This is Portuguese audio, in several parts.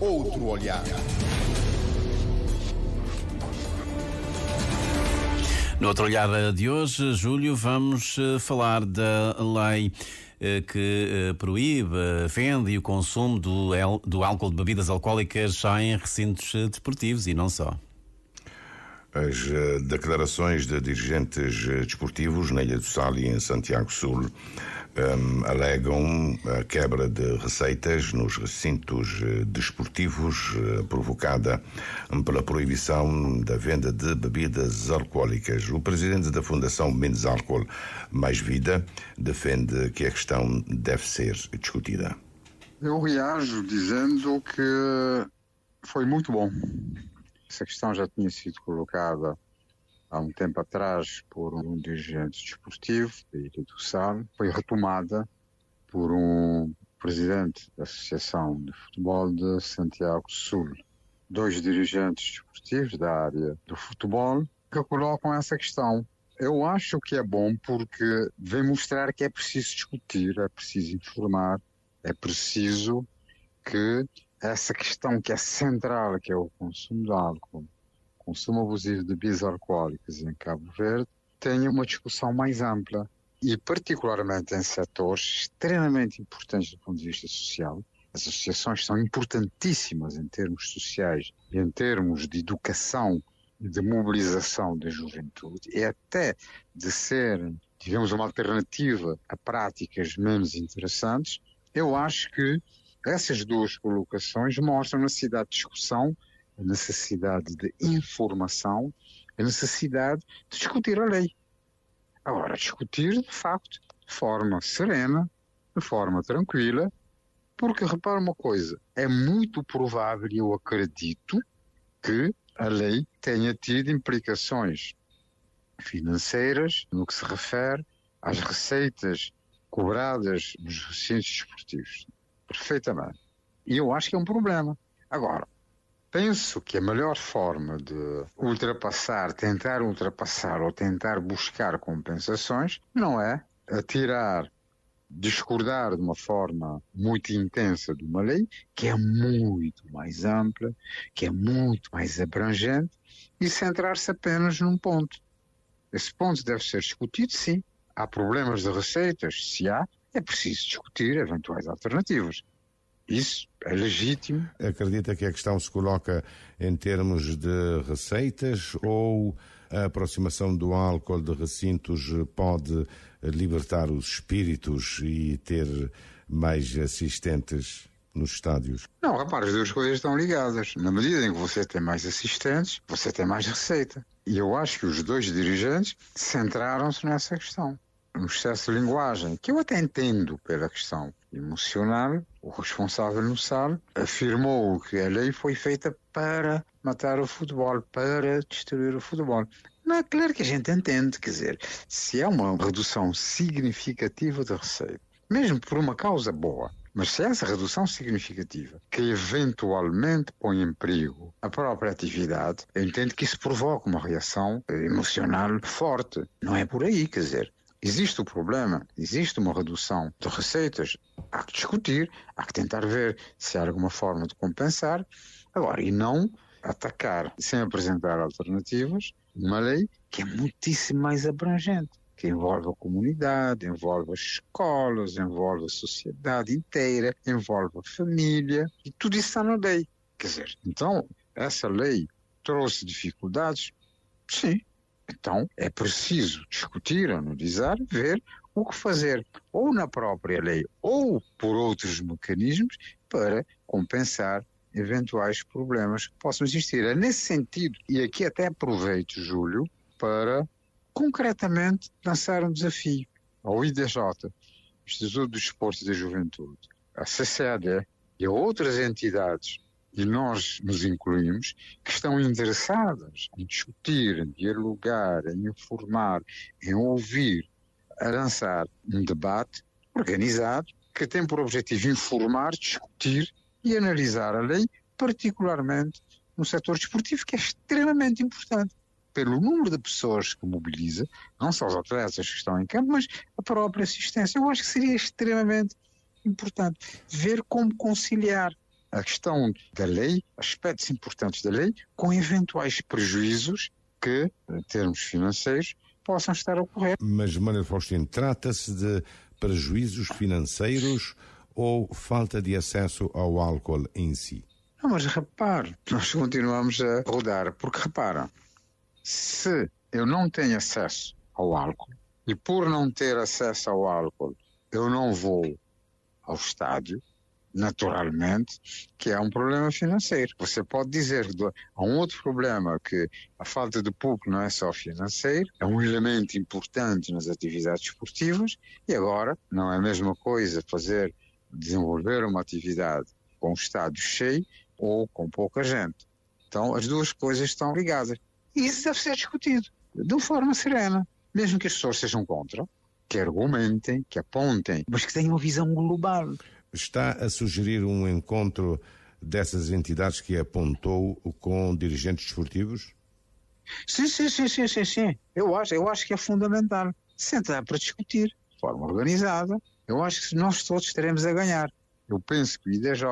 outro olhar. No outro olhar de hoje, Júlio, vamos eh, falar da lei eh, que eh, proíbe a venda e o consumo do, do álcool de bebidas alcoólicas já em recintos desportivos e não só. As declarações de dirigentes desportivos na Ilha do Sal e em Santiago Sul um, alegam a quebra de receitas nos recintos eh, desportivos eh, provocada hum, pela proibição da venda de bebidas alcoólicas. O presidente da Fundação Menos Álcool Mais Vida defende que a questão deve ser discutida. Eu reajo dizendo que foi muito bom. Essa questão já tinha sido colocada há um tempo atrás por um dirigente desportivo, Pedro do Sal, foi retomada por um presidente da Associação de Futebol de Santiago Sul. Dois dirigentes desportivos da área do futebol que colocam essa questão. Eu acho que é bom porque vem mostrar que é preciso discutir, é preciso informar, é preciso que essa questão que é central, que é o consumo de álcool, consumo abusivo de bebidas alcoólicas em Cabo Verde tenha uma discussão mais ampla e particularmente em setores extremamente importantes do ponto de vista social. As associações são importantíssimas em termos sociais, e em termos de educação, e de mobilização da juventude e é até de serem, digamos, uma alternativa a práticas menos interessantes. Eu acho que essas duas colocações mostram a necessidade de discussão a necessidade de informação, a necessidade de discutir a lei. Agora, discutir de facto de forma serena, de forma tranquila, porque repara uma coisa, é muito provável, e eu acredito, que a lei tenha tido implicações financeiras no que se refere às receitas cobradas nos recintos esportivos. Perfeitamente. E eu acho que é um problema. Agora, Penso que a melhor forma de ultrapassar, tentar ultrapassar ou tentar buscar compensações não é atirar, discordar de uma forma muito intensa de uma lei que é muito mais ampla, que é muito mais abrangente e centrar-se apenas num ponto. Esse ponto deve ser discutido, sim. Há problemas de receitas, se há, é preciso discutir eventuais alternativas. Isso é legítimo. Acredita que a questão se coloca em termos de receitas ou a aproximação do álcool de recintos pode libertar os espíritos e ter mais assistentes nos estádios? Não, rapaz, as duas coisas estão ligadas. Na medida em que você tem mais assistentes, você tem mais receita. E eu acho que os dois dirigentes centraram-se nessa questão. Um excesso de linguagem, que eu até entendo pela questão emocional, o responsável no SAL afirmou que a lei foi feita para matar o futebol, para destruir o futebol. Mas é claro que a gente entende, quer dizer, se é uma redução significativa de receita, mesmo por uma causa boa, mas se é essa redução significativa, que eventualmente põe em perigo a própria atividade, eu entendo que isso provoca uma reação emocional forte. Não é por aí, quer dizer, Existe o problema, existe uma redução de receitas, há que discutir, há que tentar ver se há alguma forma de compensar, agora, e não atacar, sem apresentar alternativas, uma lei que é muitíssimo mais abrangente, que envolve a comunidade, envolve as escolas, envolve a sociedade inteira, envolve a família, e tudo isso está na lei. Quer dizer, então, essa lei trouxe dificuldades? Sim, então, é preciso discutir, analisar, ver o que fazer, ou na própria lei, ou por outros mecanismos, para compensar eventuais problemas que possam existir. É nesse sentido, e aqui até aproveito, Júlio, para concretamente lançar um desafio ao IDJ, Instituto do Desporto e da Juventude, à CCAD e a outras entidades e nós nos incluímos, que estão interessadas em discutir, em dialogar, em informar, em ouvir, a lançar um debate organizado que tem por objetivo informar, discutir e analisar a lei, particularmente no setor desportivo, que é extremamente importante pelo número de pessoas que mobiliza, não só os atletas que estão em campo, mas a própria assistência. Eu acho que seria extremamente importante ver como conciliar a questão da lei, aspectos importantes da lei, com eventuais prejuízos que, em termos financeiros, possam estar a ocorrer. Mas, Manuel Faustino, trata-se de prejuízos financeiros ou falta de acesso ao álcool em si? Não, mas repare, nós continuamos a rodar, porque repara, se eu não tenho acesso ao álcool, e por não ter acesso ao álcool, eu não vou ao estádio, naturalmente, que é um problema financeiro. Você pode dizer que há um outro problema, que a falta de público não é só financeiro, é um elemento importante nas atividades esportivas, e agora não é a mesma coisa fazer, desenvolver uma atividade com o estado cheio ou com pouca gente. Então as duas coisas estão ligadas. E isso deve ser discutido de uma forma serena, mesmo que as pessoas sejam contra, que argumentem, que apontem, mas que tenham uma visão global está a sugerir um encontro dessas entidades que apontou com dirigentes esportivos? Sim, sim, sim, sim, sim, sim. Eu acho, eu acho que é fundamental sentar para discutir de forma organizada. Eu acho que nós todos teremos a ganhar. Eu penso que o IDJ,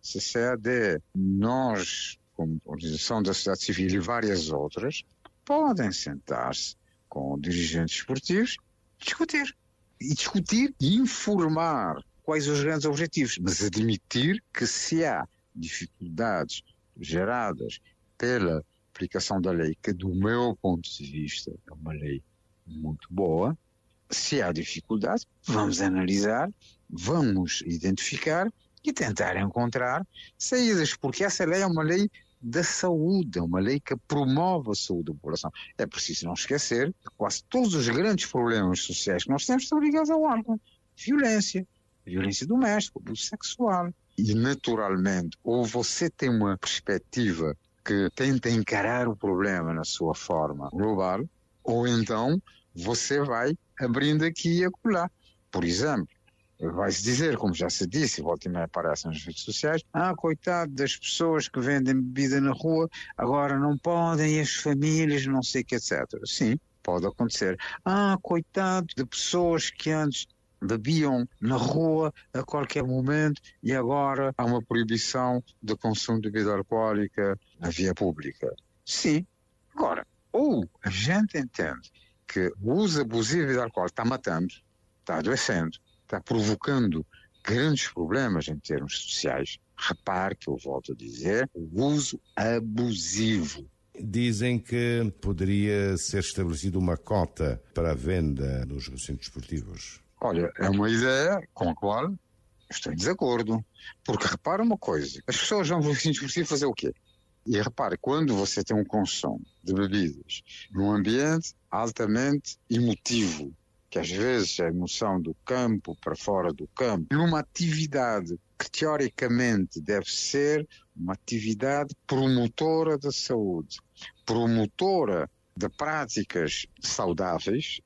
CCAD, nós, como Organização da Sociedade Civil e várias outras, podem sentar-se com dirigentes esportivos discutir. E discutir e informar quais os grandes objetivos, mas admitir que se há dificuldades geradas pela aplicação da lei, que do meu ponto de vista é uma lei muito boa, se há dificuldades, vamos analisar, vamos identificar e tentar encontrar saídas, porque essa lei é uma lei da saúde, é uma lei que promove a saúde da população. É preciso não esquecer que quase todos os grandes problemas sociais que nós temos estão ligados ao álcool. Violência, violência doméstica, abuso sexual. E, naturalmente, ou você tem uma perspectiva que tenta encarar o problema na sua forma global, ou então você vai abrindo aqui e acolá. Por exemplo, vai-se dizer, como já se disse, volta e meia aparece nas redes sociais, ah, coitado das pessoas que vendem bebida na rua, agora não podem, e as famílias, não sei o que, etc. Sim, pode acontecer. Ah, coitado de pessoas que antes bebiam na rua a qualquer momento e agora há uma proibição de consumo de bebida alcoólica na via pública. Sim. Agora, ou a gente entende que o uso abusivo de bebida alcoólica está matando, está adoecendo, está provocando grandes problemas em termos sociais. Repare que eu volto a dizer, o uso abusivo Dizem que poderia ser estabelecida uma cota para a venda nos recintos esportivos. Olha, é uma ideia com a qual estou em desacordo. Porque repara uma coisa: as pessoas vão por fazer o quê? E repare, quando você tem um consumo de bebidas num ambiente altamente emotivo, que às vezes é a emoção do campo para fora do campo, numa atividade que teoricamente deve ser uma atividade promotora da saúde, promotora de práticas saudáveis,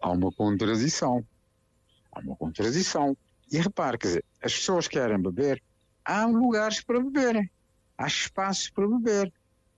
há uma contradição. Há é uma contradição. E repare, quer dizer, as pessoas querem beber, há lugares para beberem, há espaços para beber.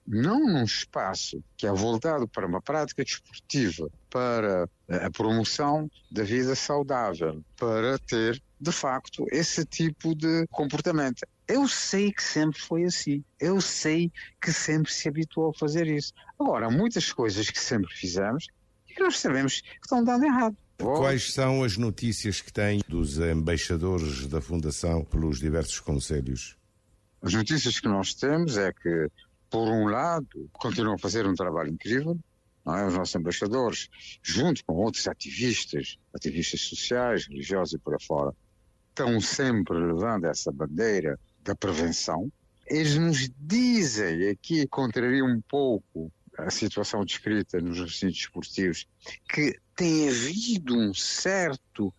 Não num espaço que é voltado para uma prática desportiva, para a promoção da vida saudável, para ter, de facto, esse tipo de comportamento. Eu sei que sempre foi assim. Eu sei que sempre se habituou a fazer isso. Agora, há muitas coisas que sempre fizemos e que nós sabemos que estão dando errado. Quais são as notícias que tem dos embaixadores da Fundação pelos diversos conselhos? As notícias que nós temos é que, por um lado, continuam a fazer um trabalho incrível, é? os nossos embaixadores, junto com outros ativistas, ativistas sociais, religiosos e por aí fora, estão sempre levando essa bandeira da prevenção. Eles nos dizem, aqui contraria um pouco a situação descrita nos recintos esportivos, que tem havido um certo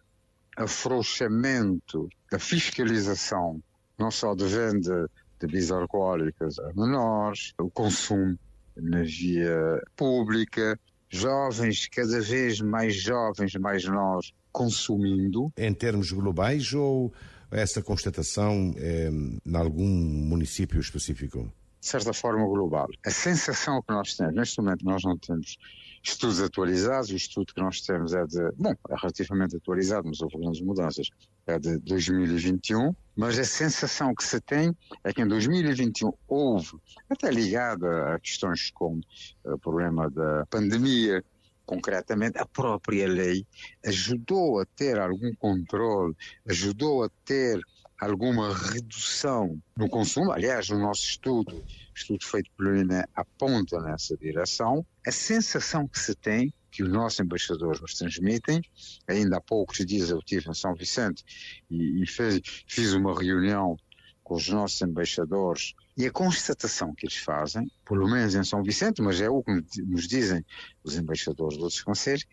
afrouxamento da fiscalização, não só de venda de bebidas alcoólicas a menores, o consumo na via pública, jovens, cada vez mais jovens, mais nós, consumindo. Em termos globais ou essa constatação é, em algum município específico? de certa forma, global. A sensação que nós temos, neste momento nós não temos estudos atualizados, o estudo que nós temos é de, bom, é relativamente atualizado, mas houve grandes mudanças, é de 2021, mas a sensação que se tem é que em 2021 houve, até ligada a questões como eh, o problema da pandemia, concretamente a própria lei ajudou a ter algum controle, ajudou a ter alguma redução no consumo, aliás, no nosso estudo, estudo feito pelo INE aponta nessa direção, a sensação que se tem, que os nossos embaixadores nos transmitem, ainda há poucos dias eu estive em São Vicente e, e fez, fiz uma reunião com os nossos embaixadores e a constatação que eles fazem, pelo menos em São Vicente, mas é o que nos dizem os embaixadores de outros conselhos,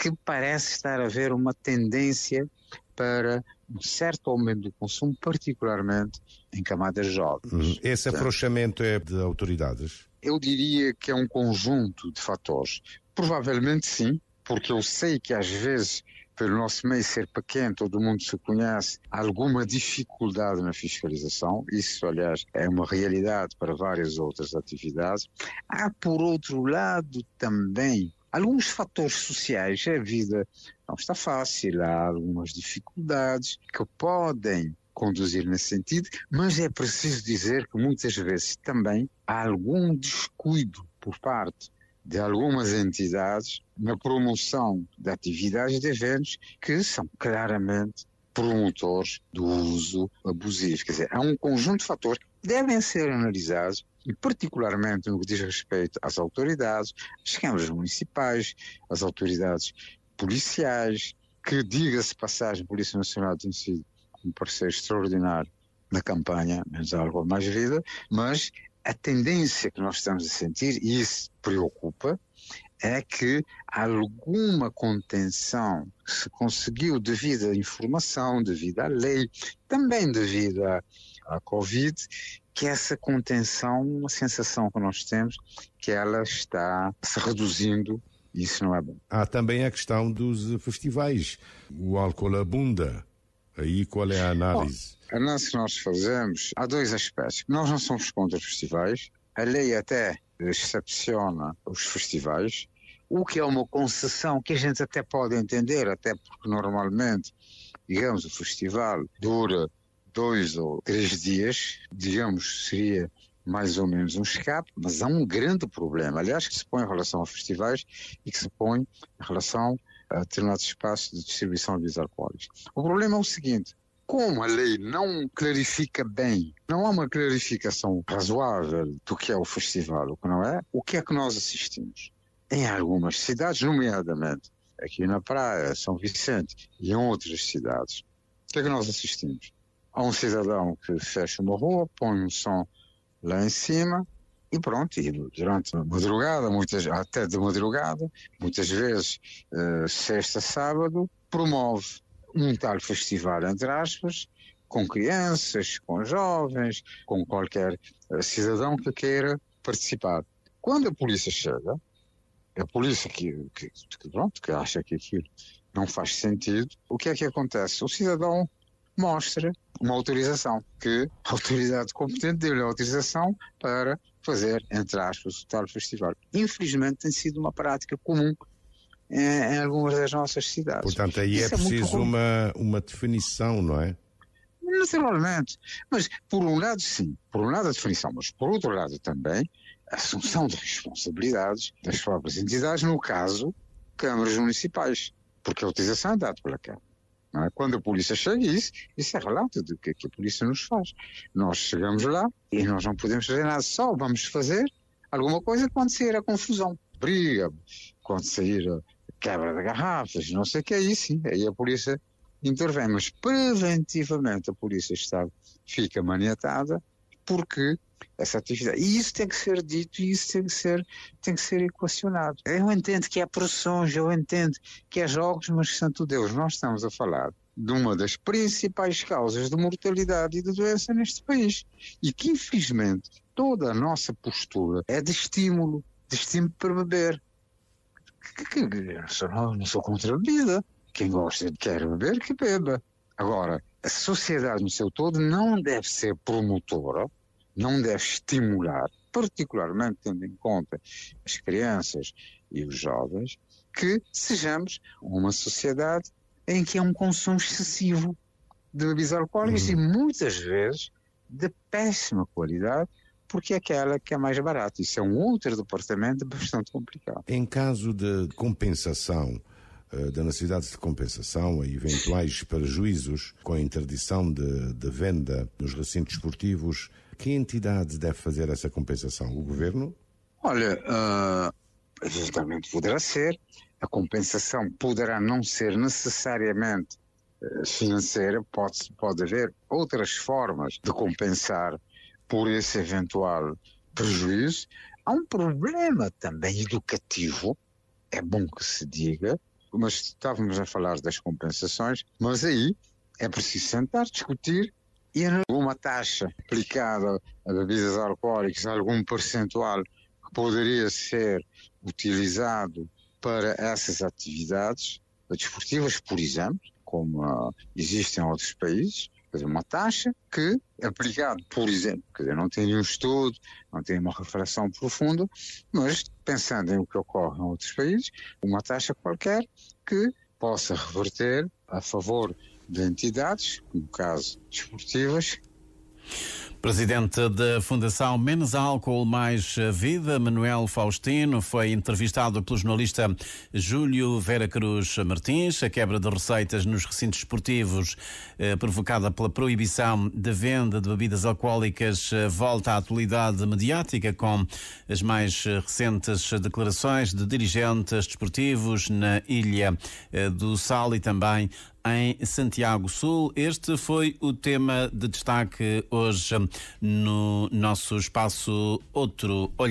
que parece estar a haver uma tendência para um certo aumento do consumo, particularmente em camadas jovens. Uhum. Esse afrouxamento é de autoridades? Eu diria que é um conjunto de fatores. Provavelmente sim, porque eu sei que às vezes, pelo nosso meio ser pequeno, todo mundo se conhece, há alguma dificuldade na fiscalização. Isso, aliás, é uma realidade para várias outras atividades. Há, por outro lado, também alguns fatores sociais. É a vida não está fácil, há algumas dificuldades que podem conduzir nesse sentido, mas é preciso dizer que muitas vezes também há algum descuido por parte de algumas entidades na promoção de atividades de eventos que são claramente promotores do uso abusivo. Quer dizer, há um conjunto de fatores que devem ser analisados e particularmente no que diz respeito às autoridades, às câmaras municipais, às autoridades policiais, que, diga-se passagem, a Polícia Nacional tem sido um parceiro extraordinário na campanha Menos algo Mais Vida, mas a tendência que nós estamos a sentir, e isso preocupa, é que alguma contenção se conseguiu devido à informação, devido à lei, também devido à, à Covid, que essa contenção, uma sensação que nós temos, que ela está se reduzindo e isso não é bom. Há também a questão dos festivais, o álcool abunda. Aí qual é a análise? Bom, a análise que nós fazemos, há dois aspectos. Nós não somos contra os festivais, a lei até excepciona os festivais, o que é uma concessão que a gente até pode entender, até porque normalmente, digamos, o festival dura dois ou três dias, digamos, seria mais ou menos um escape, mas há um grande problema, aliás, que se põe em relação a festivais e que se põe em relação a determinados espaços de distribuição de bebidas O problema é o seguinte, como a lei não clarifica bem, não há uma clarificação razoável do que é o festival, o que não é, o que é que nós assistimos? Em algumas cidades, nomeadamente aqui na Praia, São Vicente e em outras cidades, o que é que nós assistimos? há um cidadão que fecha uma rua, põe um som lá em cima e pronto, e durante a madrugada, muitas, até de madrugada, muitas vezes eh, sexta, sábado, promove um tal festival, entre aspas, com crianças, com jovens, com qualquer eh, cidadão que queira participar. Quando a polícia chega, a polícia que, que, que, pronto, que acha que aquilo não faz sentido, o que é que acontece? O cidadão mostra uma autorização, que a autoridade competente deu-lhe a autorização para fazer, entre aspas, o tal festival. Infelizmente tem sido uma prática comum em, eh, em algumas das nossas cidades. Portanto, aí é, é preciso uma, uma definição, não é? Naturalmente. Mas, por um lado, sim, por um lado a definição, mas por outro lado também a assunção de responsabilidades das próprias entidades, no caso, câmaras municipais, porque a utilização é dada pela Câmara. É? Quando a polícia chega, isso, isso é relato do que, é que a polícia nos faz. Nós chegamos lá e nós não podemos fazer nada, só vamos fazer alguma coisa quando sair a confusão, briga, quando sair a quebra de garrafas, não sei o que, é sim, aí a polícia intervém, mas preventivamente a polícia está, fica maniatada porque essa atividade. E isso tem que ser dito e isso tem que ser, tem que ser equacionado. Eu entendo que há produções, eu entendo que há jogos, mas santo Deus, nós estamos a falar de uma das principais causas de mortalidade e de doença neste país. E que, infelizmente, toda a nossa postura é de estímulo, de estímulo para beber. Que, eu não sou, não sou contra a bebida. Quem gosta de quer beber, que beba. Agora, a sociedade no seu todo não deve ser promotora não deve estimular, particularmente tendo em conta as crianças e os jovens, que sejamos uma sociedade em que há um consumo excessivo de bebidas alcoólicas uhum. e muitas vezes de péssima qualidade, porque é aquela que é mais barata. Isso é um outro departamento bastante complicado. Em caso de compensação, eh, da necessidade de compensação a eventuais prejuízos com a interdição de, de venda nos recintos esportivos, que entidade deve fazer essa compensação? O governo? Olha, uh, ah, justamente poderá ser. A compensação poderá não ser necessariamente eh, financeira, pode, pode haver outras formas de compensar por esse eventual prejuízo. Há um problema também educativo, é bom que se diga, mas estávamos a falar das compensações, mas aí é preciso sentar, discutir e alguma taxa aplicada a bebidas alcoólicas, algum percentual que poderia ser utilizado para essas atividades desportivas, por exemplo, como uh, existem em outros países, Quer dizer, uma taxa que, aplicado, por exemplo, quer dizer, não tem nenhum estudo, não tem uma refração profunda, mas pensando em o que ocorre em outros países, uma taxa qualquer que possa reverter a favor de entidades, no caso desportivas, Presidente da Fundação Menos Álcool Mais Vida, Manuel Faustino, foi entrevistado pelo jornalista Júlio Vera Cruz Martins. A quebra de receitas nos recintos esportivos eh, provocada pela proibição da venda de bebidas alcoólicas eh, volta à atualidade mediática com as mais recentes declarações de dirigentes desportivos na Ilha eh, do Sal e também em Santiago Sul. Este foi o tema de destaque hoje no nosso espaço Outro Olhar.